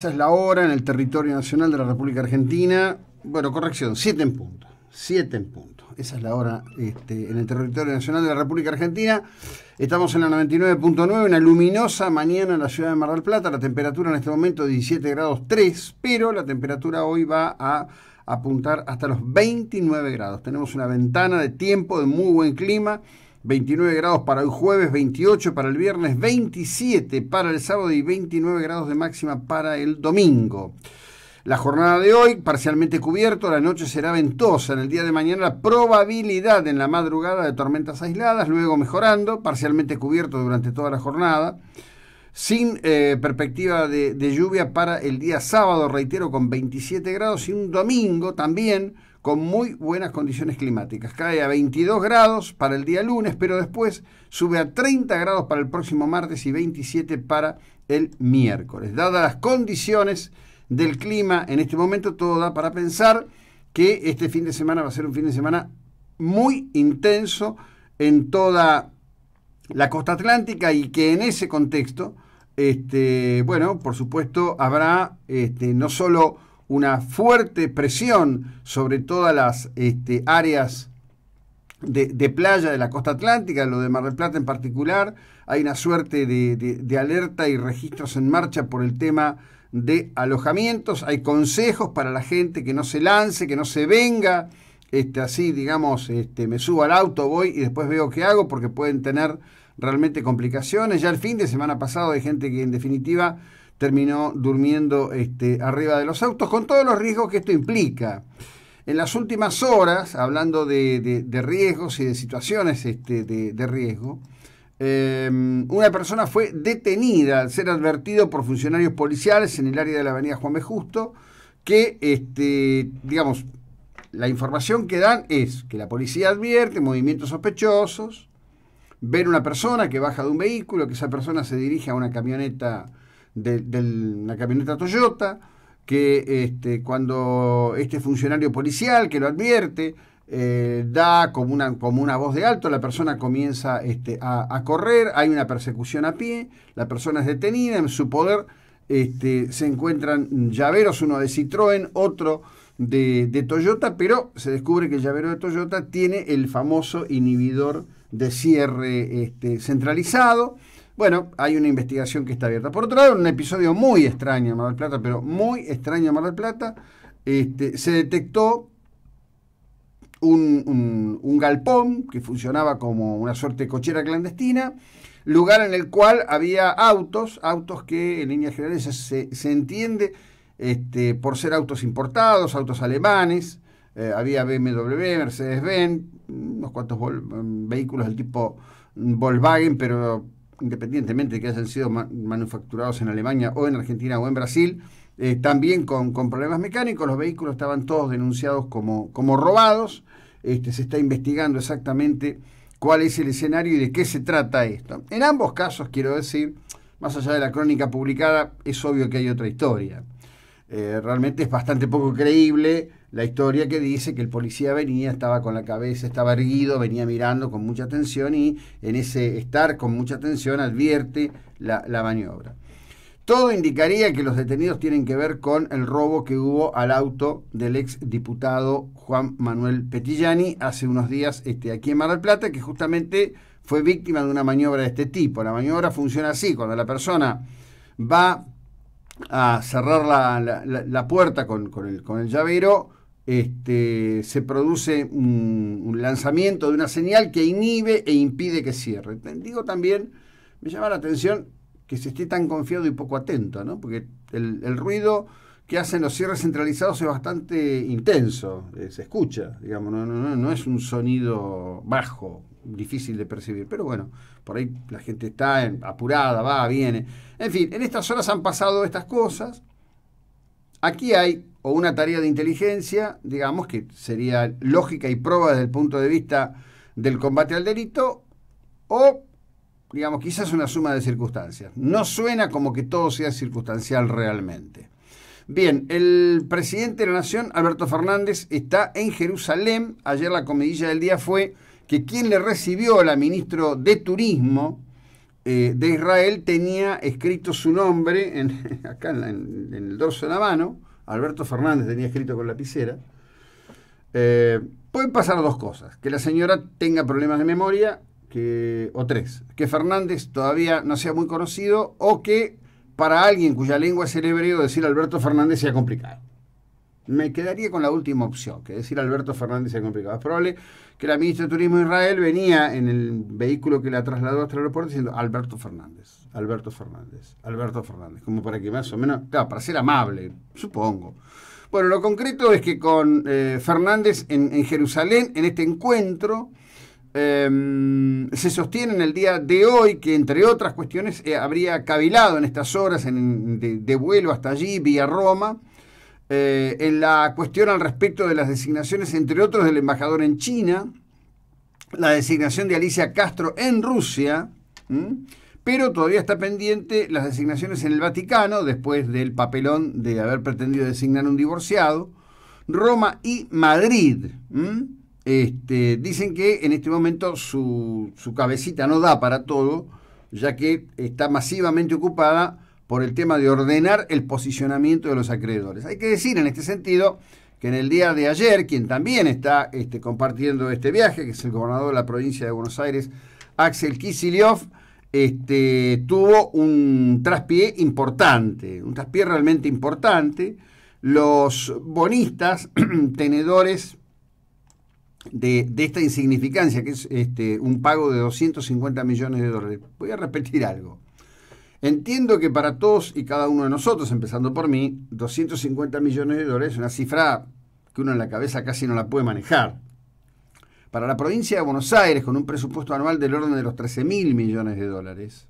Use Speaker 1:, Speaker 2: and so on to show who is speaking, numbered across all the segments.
Speaker 1: Esa es la hora en el territorio nacional de la República Argentina. Bueno, corrección, 7 en punto. 7 en punto. Esa es la hora este, en el territorio nacional de la República Argentina. Estamos en la 99.9, una luminosa mañana en la ciudad de Mar del Plata. La temperatura en este momento 17 grados 3, pero la temperatura hoy va a apuntar hasta los 29 grados. Tenemos una ventana de tiempo de muy buen clima. 29 grados para el jueves, 28 para el viernes, 27 para el sábado y 29 grados de máxima para el domingo. La jornada de hoy, parcialmente cubierto, la noche será ventosa. En el día de mañana, la probabilidad en la madrugada de tormentas aisladas, luego mejorando, parcialmente cubierto durante toda la jornada. Sin eh, perspectiva de, de, lluvia para el día sábado, reitero, con 27 grados. Y un domingo también con muy buenas condiciones climáticas. Cae a 22 grados para el día lunes, pero después sube a 30 grados para el próximo martes y 27 para el miércoles. Dadas las condiciones del clima en este momento, todo da para pensar que este fin de semana va a ser un fin de semana muy intenso en toda la costa atlántica y que en ese contexto, este, bueno, por supuesto, habrá este, no solo una fuerte presión sobre todas las este, áreas de, playa de la costa atlántica, lo de Mar del Plata en particular. Hay una suerte de, alerta y registros en marcha por el tema de alojamientos. Hay consejos para la gente que no se lance, que no se venga. Este, así, digamos, este, me subo al auto, voy y después veo qué hago porque pueden tener realmente complicaciones. Ya el fin de semana pasado hay gente que en definitiva terminó durmiendo este, arriba de los autos, con todos los riesgos que esto implica. En las últimas horas, hablando de, riesgos y de situaciones este, de, riesgo, em, una persona fue detenida al ser advertido por funcionarios policiales en el área de la avenida Juan B. Justo, que, este, digamos, la información que dan es que la policía advierte movimientos sospechosos, ven una persona que baja de un vehículo, que esa persona se dirige a una camioneta de, la camioneta Toyota, que este, cuando este funcionario policial que lo advierte, eh, da como una, como una voz de alto, la persona comienza este, a, correr, hay una persecución a pie, la persona es detenida, en su poder este, se encuentran llaveros, uno de Citroën, otro de, Toyota, pero se descubre que el llavero de Toyota tiene el famoso inhibidor de cierre este, centralizado. Bueno, hay una investigación que está abierta. Por otro lado, un episodio muy extraño en Mar del Plata, pero muy extraño en Mar del Plata, este, se detectó un, galpón que funcionaba como una suerte de cochera clandestina, lugar en el cual había autos, autos que en líneas generales se, entiende este, por ser autos importados, autos alemanes, eh, había BMW, Mercedes-Benz, unos cuantos mm, vehículos del tipo Volkswagen, pero independientemente de que hayan sido manufacturados en Alemania o en Argentina o en Brasil, eh, también con, problemas mecánicos, los vehículos estaban todos denunciados como, como robados, este, se está investigando exactamente cuál es el escenario y de qué se trata esto. En ambos casos, quiero decir, más allá de la crónica publicada, es obvio que hay otra historia. Eh, realmente es bastante poco creíble la historia que dice que el policía venía, estaba con la cabeza, estaba erguido, venía mirando con mucha atención y en ese estar con mucha atención advierte la, maniobra. Todo indicaría que los detenidos tienen que ver con el robo que hubo al auto del ex diputado Juan Manuel Petillani hace unos días este, aquí en Mar del Plata, que justamente fue víctima de una maniobra de este tipo. La maniobra funciona así, cuando la persona va a cerrar la, puerta con, con, el, con el llavero, este, se produce un, lanzamiento de una señal que inhibe e impide que cierre. Digo también, me llama la atención que se esté tan confiado y poco atento, porque el, ruido que hacen los cierres centralizados es bastante intenso, eh, se escucha, digamos, no, no, no es un sonido bajo, difícil de percibir. Pero bueno, por ahí la gente está apurada, va, viene. En fin, en estas horas han pasado estas cosas. Aquí hay o una tarea de inteligencia, digamos, que sería lógica y prueba desde el punto de vista del combate al delito, o, digamos, quizás una suma de circunstancias. No suena como que todo sea circunstancial realmente. Bien, el presidente de la Nación, Alberto Fernández, está en Jerusalén. Ayer la comidilla del día fue que quien le recibió a la ministra de Turismo eh, de Israel tenía escrito su nombre en, acá en, el dorso de la mano Alberto Fernández tenía escrito con lapicera, eh, pueden pasar dos cosas. Que la señora tenga problemas de memoria, que, o tres. Que Fernández todavía no sea muy conocido o que para alguien cuya lengua es el hebreo decir Alberto Fernández sea complicado. Me quedaría con la última opción, que decir Alberto Fernández sea complicado. Es probable que la ministra de Turismo de Israel venía en el vehículo que la trasladó hasta el aeropuerto diciendo Alberto Fernández. Alberto Fernández. Alberto Fernández, como para que más o menos, para ser amable, supongo. Bueno, lo concreto es que con eh, Fernández en, Jerusalén, en este encuentro, em, se sostiene en el día de hoy que, entre otras cuestiones, eh, habría cavilado en estas horas de, vuelo hasta allí, vía Roma, eh, en la cuestión al respecto de las designaciones, entre otros, del embajador en China, la designación de Alicia Castro en Rusia, pero todavía está pendiente las designaciones en el Vaticano, después del papelón de haber pretendido designar un divorciado, Roma y Madrid. Este, dicen que en este momento su, cabecita no da para todo, ya que está masivamente ocupada por el tema de ordenar el posicionamiento de los acreedores. Hay que decir en este sentido que en el día de ayer, quien también está este, compartiendo este viaje, que es el gobernador de la provincia de Buenos Aires, Axel Kicillof, este, tuvo un traspié importante, un traspié realmente importante. Los bonistas, tenedores de, esta insignificancia, que es este, un pago de 250 millones de dólares, voy a repetir algo. Entiendo que para todos y cada uno de nosotros, empezando por mí, 250 millones de dólares es una cifra que uno en la cabeza casi no la puede manejar. Para la provincia de Buenos Aires, con un presupuesto anual del orden de los 13 mil millones de dólares,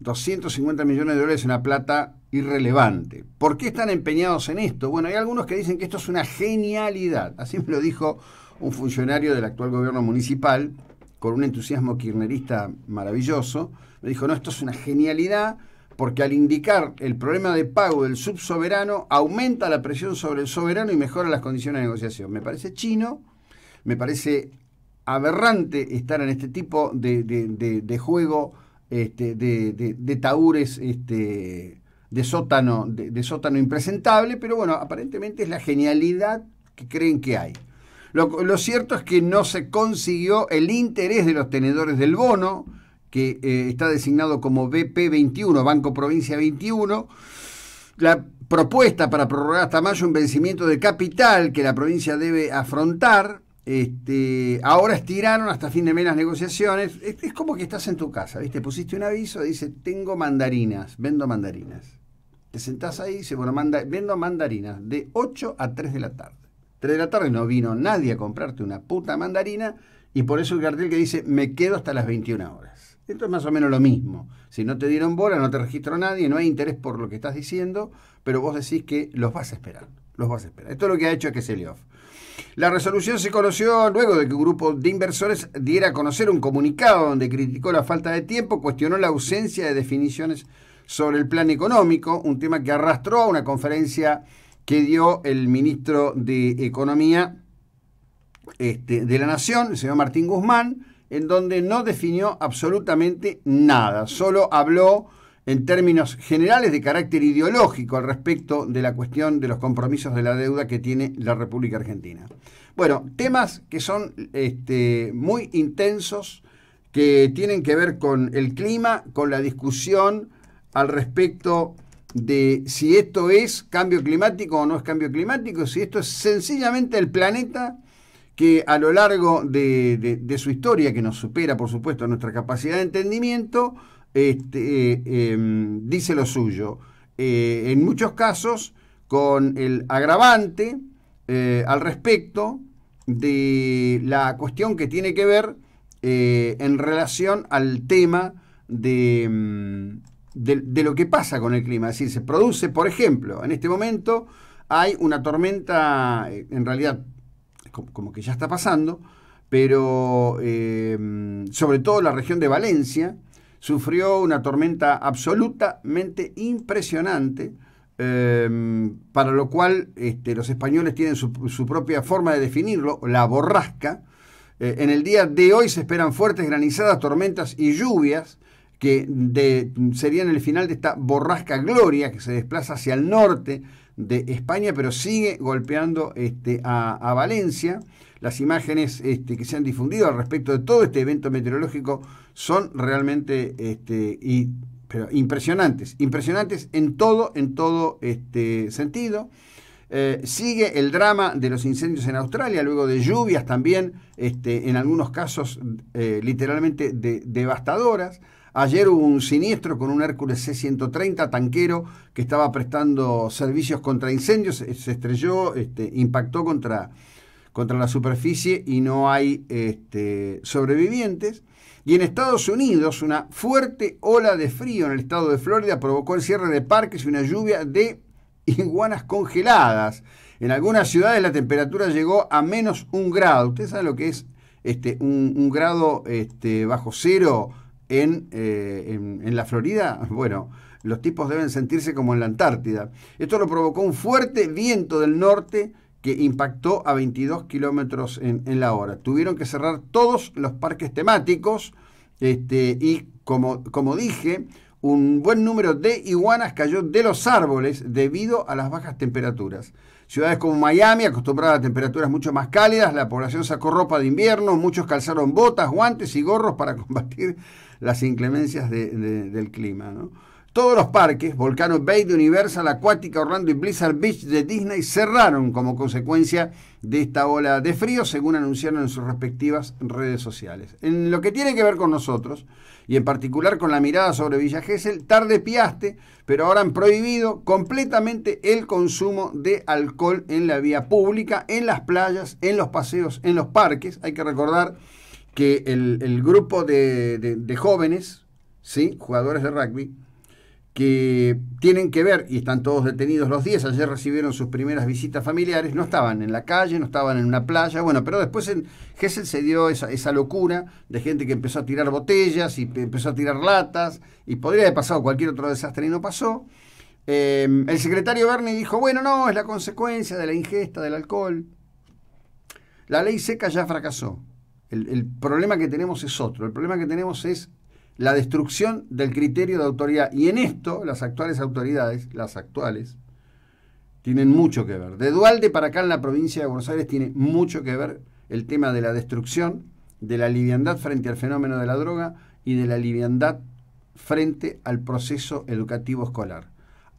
Speaker 1: 250 millones de dólares es una plata irrelevante. ¿Por qué están empeñados en esto? Bueno, hay algunos que dicen que esto es una genialidad. Así me lo dijo un funcionario del actual gobierno municipal, con un entusiasmo kirnerista maravilloso. Me dijo, no, esto es una genialidad porque al indicar el problema de pago del subsoberano, aumenta la presión sobre el soberano y mejora las condiciones de negociación. Me parece chino, me parece aberrante estar en este tipo de, juego, este, de, taúres este, de, sótano, de, sótano impresentable, pero bueno, aparentemente es la genialidad que creen que hay. Lo, cierto es que no se consiguió el interés de los tenedores del bono, que eh, está designado como BP21, Banco Provincia 21. La propuesta para prorrogar hasta mayo un vencimiento de capital que la provincia debe afrontar este, ahora estiraron hasta fin de mes las negociaciones. Es, como que estás en tu casa, ¿viste? Pusiste un aviso, dice, tengo mandarinas, vendo mandarinas. Te sentás ahí y dice, bueno, vendo mandarinas de 8 a 3 de la tarde. 3 de la tarde no vino nadie a comprarte una puta mandarina y por eso el cartel que dice, me quedo hasta las 21 horas. Esto es más o menos lo mismo. Si no te dieron bola, no te registró nadie, no hay interés por lo que estás diciendo, pero vos decís que los vas a esperar. Los vas a esperar. Esto es lo que ha hecho Kesselioff. La resolución se conoció luego de que un grupo de inversores diera a conocer un comunicado donde criticó la falta de tiempo, cuestionó la ausencia de definiciones sobre el plan económico, un tema que arrastró a una conferencia que dio el ministro de Economía este, de la Nación, el señor Martín Guzmán, en donde no definió absolutamente nada, solo habló en términos generales de carácter ideológico al respecto de la cuestión de los compromisos de la deuda que tiene la República Argentina. Bueno, temas que son este, muy intensos, que tienen que ver con el clima, con la discusión al respecto de si esto es cambio climático o no es cambio climático, si esto es sencillamente el planeta que a lo largo de, de su historia, que nos supera por supuesto nuestra capacidad de entendimiento, este, eh, em, dice lo suyo. Eh, en muchos casos, con el agravante eh, al respecto de la cuestión que tiene que ver en relación al tema em, de, de, lo que pasa con el clima. Es decir, se produce, por ejemplo, en este momento hay una tormenta, en realidad, como que ya está pasando, pero em, sobre todo la región de Valencia, sufrió una tormenta absolutamente impresionante, em, para lo cual este, los españoles tienen su, propia forma de definirlo, la borrasca. Eh, en el día de hoy se esperan fuertes granizadas, tormentas y lluvias que serían el final de esta borrasca Gloria que se desplaza hacia el norte de España, pero sigue golpeando este, a Valencia las imágenes este, que se han difundido al respecto de todo este evento meteorológico son realmente este, impresionantes, impresionantes en todo, en todo este, sentido. Eh, sigue el drama de los incendios en Australia, luego de lluvias también, en algunos casos eh, literalmente devastadoras. Ayer hubo un siniestro con un Hércules C-130 tanquero que estaba prestando servicios contra incendios, eh, se estrelló, impactó contra contra la superficie y no hay este, sobrevivientes. Y en Estados Unidos, una fuerte ola de frío en el estado de Florida provocó el cierre de parques y una lluvia de iguanas congeladas. En algunas ciudades la temperatura llegó a menos un grado. usted sabe lo que es este, un, grado este, bajo cero eh, en, en la Florida. Bueno, los tipos deben sentirse como en la Antártida. Esto lo provocó un fuerte viento del norte que impactó a 22 kilómetros en, la hora. Tuvieron que cerrar todos los parques temáticos este, y, como, como dije, un buen número de iguanas cayó de los árboles debido a las bajas temperaturas. Ciudades como Miami, acostumbradas a temperaturas mucho más cálidas, la población sacó ropa de invierno, muchos calzaron botas, guantes y gorros para combatir las inclemencias del clima. Todos los parques, Volcano Bay de Universal, Acuática, Orlando y Blizzard Beach de Disney cerraron como consecuencia de esta ola de frío, según anunciaron en sus respectivas redes sociales. En lo que tiene que ver con nosotros, y en particular con la mirada sobre Villa Gesell, tarde piaste, pero ahora han prohibido completamente el consumo de alcohol en la vía pública, en las playas, en los paseos, en los parques. Hay que recordar que el, grupo de, de jóvenes, ¿sí? jugadores de rugby, que tienen que ver, y están todos detenidos los 10, ayer recibieron sus primeras visitas familiares, no estaban en la calle, no estaban en una playa, bueno, pero después en Gessel se dio esa, locura de gente que empezó a tirar botellas y empezó a tirar latas, y podría haber pasado cualquier otro desastre y no pasó. Eh, el secretario Bernie dijo, bueno, no, es la consecuencia de la ingesta del alcohol. La ley seca ya fracasó. el problema que tenemos es otro, el problema que tenemos es la destrucción del criterio de autoridad. Y en esto las actuales autoridades, las actuales, tienen mucho que ver. De Dualde para acá en la provincia de Buenos Aires tiene mucho que ver el tema de la destrucción, de la liviandad frente al fenómeno de la droga y de la liviandad frente al proceso educativo escolar.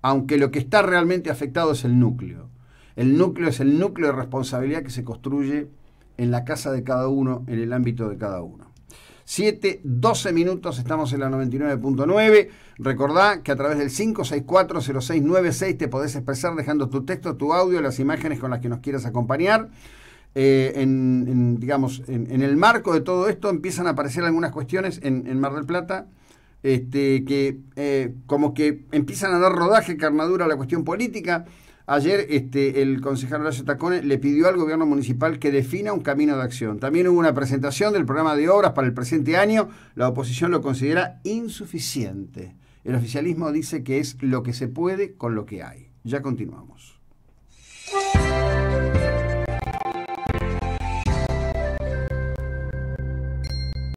Speaker 1: Aunque lo que está realmente afectado es el núcleo. El núcleo es el núcleo de responsabilidad que se construye en la casa de cada uno, en el ámbito de cada uno. 7, 12 minutos, estamos en la 99.9. Recordá que a través del 564-0696 te podés expresar dejando tu texto, tu audio, las imágenes con las que nos quieras acompañar. Eh, en, digamos, en, el marco de todo esto empiezan a aparecer algunas cuestiones en, Mar del Plata este, que eh, como que empiezan a dar rodaje, carnadura a la cuestión política. Ayer este, el concejal Horacio Tacone le pidió al gobierno municipal que defina un camino de acción. También hubo una presentación del programa de obras para el presente año. La oposición lo considera insuficiente. El oficialismo dice que es lo que se puede con lo que hay. Ya continuamos.